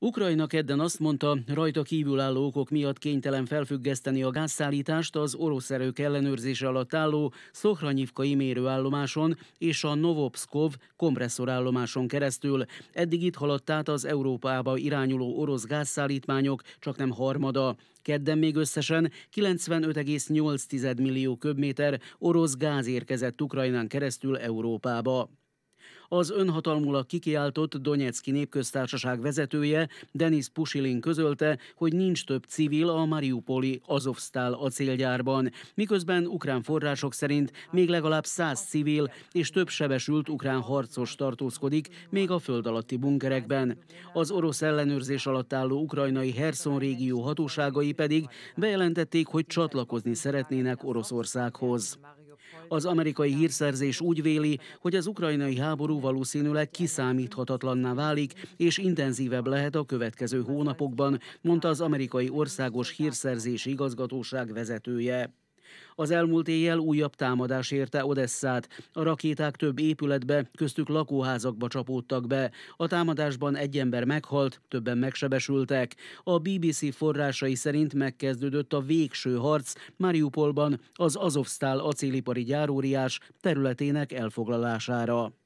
Ukrajna kedden azt mondta, rajta kívülálló okok miatt kénytelen felfüggeszteni a gázszállítást az orosz erők ellenőrzése alatt álló Szokhranyivkai imérőállomáson és a Novopskov kompresszorállomáson keresztül. Eddig itt haladt át az Európába irányuló orosz gázszállítmányok, csak nem harmada. Kedden még összesen 95,8 millió köbméter orosz gáz érkezett Ukrajnán keresztül Európába. Az önhatalmula kikiáltott Donetszki népköztársaság vezetője Denis Pusilin közölte, hogy nincs több civil a Mariupoli Azovstál acélgyárban, miközben ukrán források szerint még legalább száz civil és több sebesült ukrán harcos tartózkodik még a föld alatti bunkerekben. Az orosz ellenőrzés alatt álló ukrajnai Herson régió hatóságai pedig bejelentették, hogy csatlakozni szeretnének Oroszországhoz. Az amerikai hírszerzés úgy véli, hogy az ukrajnai háború valószínűleg kiszámíthatatlanná válik, és intenzívebb lehet a következő hónapokban, mondta az amerikai országos hírszerzési igazgatóság vezetője. Az elmúlt éjjel újabb támadás érte Odesszát. A rakéták több épületbe, köztük lakóházakba csapódtak be. A támadásban egy ember meghalt, többen megsebesültek. A BBC forrásai szerint megkezdődött a végső harc Mariupolban az Azovstál acélipari gyáróriás területének elfoglalására.